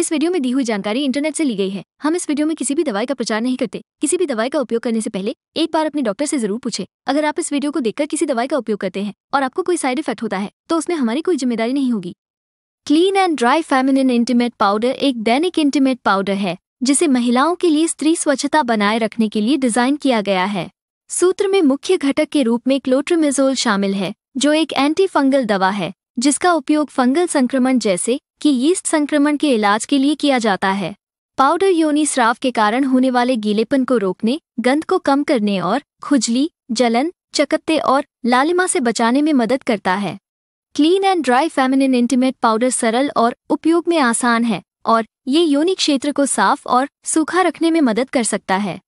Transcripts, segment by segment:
इस वीडियो में दी हुई जानकारी इंटरनेट से ली गई है हम इस वीडियो में किसी भी दवाई का प्रचार नहीं करते किसी भी दवाई का उपयोग करने से पहले एक बार अपने डॉक्टर से जरूर पूछे अगर आप इस वीडियो को देखकर किसी दवाई का उपयोग करते हैं और आपको कोई साइड इफेक्ट होता है तो उसमें हमारी कोई जिम्मेदारी नहीं होगी clean and dry feminine intimate powder एक दैनिक इंटीमेट पाउडर है जिसे महिलाओं के लिए स्त्री स्वच्छता बनाए रखने के लिए डिजाइन किया गया है सूत्र में मुख्य घटक के रूप में क्लोट्रमिजोल शामिल है जो एक एंटी फंगल दवा है जिसका उपयोग फंगल संक्रमण जैसे कि यीस्ट संक्रमण के इलाज के लिए किया जाता है पाउडर योनि स्राव के कारण होने वाले गीलेपन को रोकने गंध को कम करने और खुजली जलन चकत्ते और लालिमा से बचाने में मदद करता है clean and dry feminine intimate powder सरल और उपयोग में आसान है और ये योनि क्षेत्र को साफ और सूखा रखने में मदद कर सकता है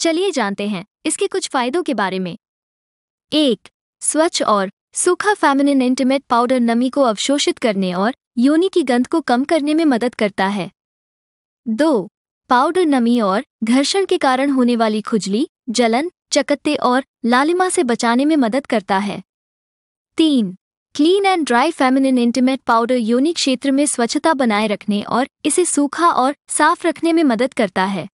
चलिए जानते हैं इसके कुछ फायदों के बारे में एक स्वच्छ और सूखा फैमिनिन इंटीमेट पाउडर नमी को अवशोषित करने और योनि की गंध को कम करने में मदद करता है दो पाउडर नमी और घर्षण के कारण होने वाली खुजली जलन चकत्ते और लालिमा से बचाने में मदद करता है तीन clean and dry feminine intimate powder योनिक क्षेत्र में स्वच्छता बनाए रखने और इसे सूखा और साफ रखने में मदद करता है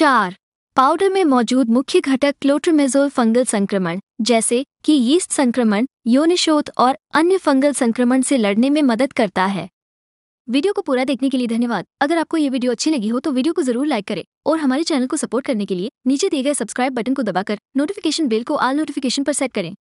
चार पाउडर में मौजूद मुख्य घटक क्लोट्रमेजोल फंगल संक्रमण जैसे कि यीस्ट संक्रमण योनिशोध और अन्य फंगल संक्रमण से लड़ने में मदद करता है वीडियो को पूरा देखने के लिए धन्यवाद अगर आपको ये वीडियो अच्छी लगी हो तो वीडियो को जरूर लाइक करें और हमारे चैनल को सपोर्ट करने के लिए नीचे दिए गए सब्सक्राइब बटन को दबाकर नोटिफिकेशन बेल को आल नोटिफिकेशन पर सेट करें